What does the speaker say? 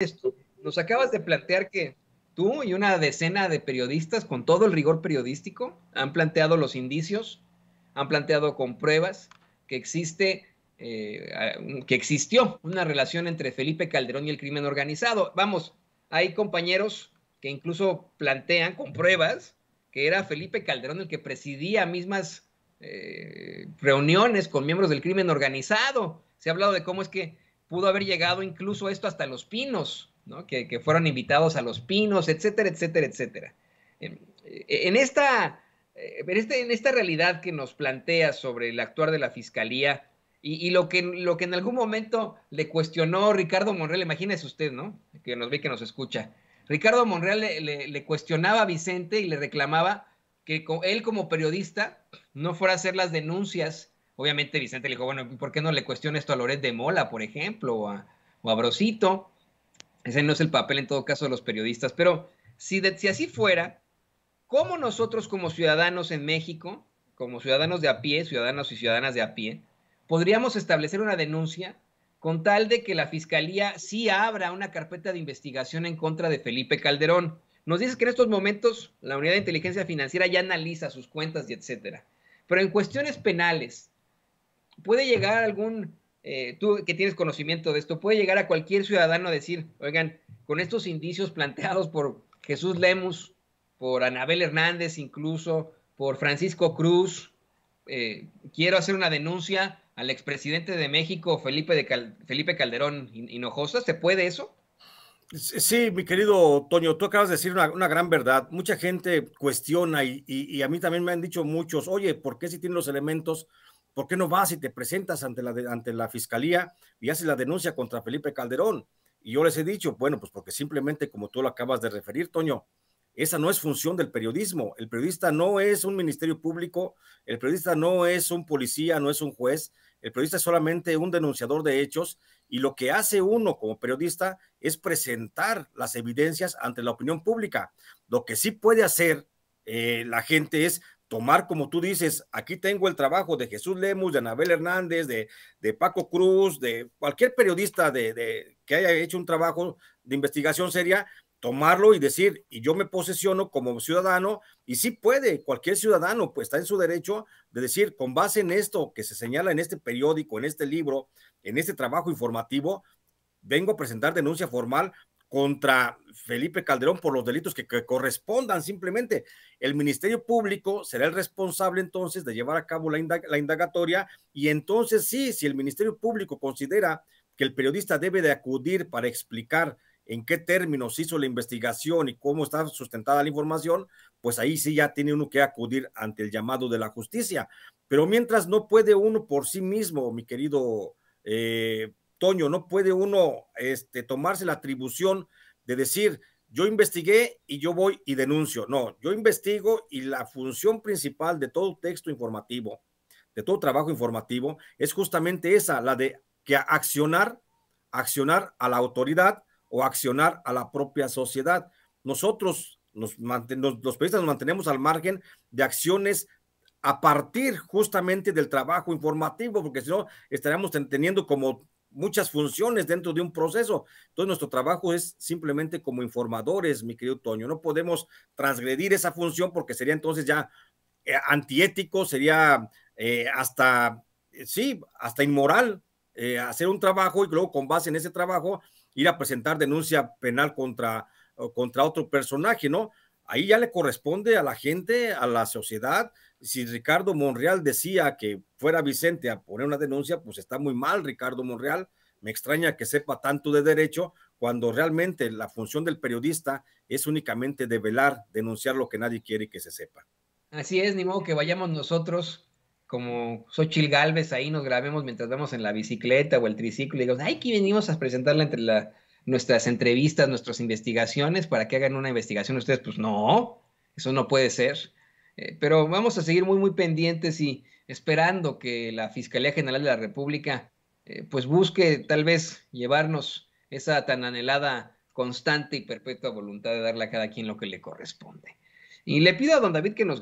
esto. Nos acabas de plantear que tú y una decena de periodistas, con todo el rigor periodístico, han planteado los indicios, han planteado con pruebas que existe eh, que existió una relación entre Felipe Calderón y el crimen organizado. Vamos, hay compañeros que incluso plantean con pruebas que era Felipe Calderón el que presidía mismas eh, reuniones con miembros del crimen organizado. Se ha hablado de cómo es que pudo haber llegado incluso esto hasta los pinos, ¿no? que, fueron invitados a los pinos, etcétera, etcétera, etcétera. En, esta, eh, este, en, esta, realidad que nos plantea sobre el actuar de la fiscalía y, lo, que, lo, que, en algún momento le cuestionó Ricardo Monreal, imagínese usted, ¿no? Que nos ve que nos escucha. Ricardo Monreal le, le cuestionaba a Vicente y le reclamaba que él como periodista no fuera a hacer las denuncias Obviamente Vicente le dijo, bueno, ¿por qué no le cuestiona esto a Loret de Mola, por ejemplo, o a, Brosito? Ese no es el papel en todo caso de los periodistas, pero si, si así fuera, ¿cómo nosotros como ciudadanos en México, como ciudadanos de a pie, ciudadanos y ciudadanas de a pie, podríamos establecer una denuncia con tal de que la Fiscalía sí abra una carpeta de investigación en contra de Felipe Calderón? Nos dice que en estos momentos la Unidad de Inteligencia Financiera ya analiza sus cuentas y etcétera. Pero en cuestiones penales, puede llegar algún, eh, tú que tienes conocimiento de esto, puede llegar a cualquier ciudadano a decir, oigan, con estos indicios planteados por Jesús Lemus, por Anabel Hernández incluso, por Francisco Cruz, eh, quiero hacer una denuncia al expresidente de México, Felipe, de Felipe Calderón Hinojosa, ¿se puede eso? Sí, mi querido Toño, tú acabas de decir una, gran verdad. Mucha gente cuestiona y, y, a mí también me han dicho muchos, oye, ¿por qué si tienen los elementos ¿Por qué no vas y te presentas ante la, ante la fiscalía y haces la denuncia contra Felipe Calderón? Y yo les he dicho, bueno, pues porque simplemente como tú lo acabas de referir, Toño, esa no es función del periodismo. El periodista no es un ministerio público, el periodista no es un policía, no es un juez, el periodista es solamente un denunciador de hechos y lo que hace uno como periodista es presentar las evidencias ante la opinión pública. Lo que sí puede hacer eh, la gente es tomar, como tú dices, aquí tengo el trabajo de Jesús Lemus, de Anabel Hernández, de, de Paco Cruz, de cualquier periodista de, que haya hecho un trabajo de investigación seria, tomarlo y decir, y yo me posesiono como ciudadano, y sí puede, cualquier ciudadano pues está en su derecho de decir, con base en esto que se señala en este periódico, en este libro, en este trabajo informativo, vengo a presentar denuncia formal contra Felipe Calderón por los delitos que, correspondan simplemente. El Ministerio Público será el responsable entonces de llevar a cabo la, indagatoria y entonces sí, si el Ministerio Público considera que el periodista debe de acudir para explicar en qué términos hizo la investigación y cómo está sustentada la información, pues ahí sí ya tiene uno que acudir ante el llamado de la justicia. Pero mientras no puede uno por sí mismo, mi querido eh, Toño, no puede uno este, tomarse la atribución de decir, yo investigué y yo voy y denuncio. No, yo investigo y la función principal de todo texto informativo, de todo trabajo informativo, es justamente esa, la de que accionar, accionar a la autoridad o accionar a la propia sociedad. Nosotros, los, los periodistas, nos mantenemos al margen de acciones a partir justamente del trabajo informativo, porque si no, estaríamos teniendo como muchas funciones dentro de un proceso. Entonces, nuestro trabajo es simplemente como informadores, mi querido Toño. No podemos transgredir esa función porque sería entonces ya eh, antiético, sería eh, hasta, eh, sí, hasta inmoral hacer un trabajo y luego con base en ese trabajo ir a presentar denuncia penal contra, contra otro personaje, ¿no? ahí ya le corresponde a la gente, a la sociedad. Si Ricardo Monreal decía que fuera Vicente a poner una denuncia, pues está muy mal Ricardo Monreal. Me extraña que sepa tanto de derecho cuando realmente la función del periodista es únicamente develar, denunciar lo que nadie quiere que se sepa. Así es, ni modo que vayamos nosotros como Sochil Galvez ahí nos grabemos mientras vamos en la bicicleta o el triciclo y digamos, ay, aquí venimos a presentarla entre la nuestras entrevistas, nuestras investigaciones para que hagan una investigación ustedes. Pues no, eso no puede ser. Eh, pero vamos a seguir muy, muy pendientes y esperando que la Fiscalía General de la República eh, pues busque tal vez llevarnos esa tan anhelada constante y perpetua voluntad de darle a cada quien lo que le corresponde. Y le pido a don David que nos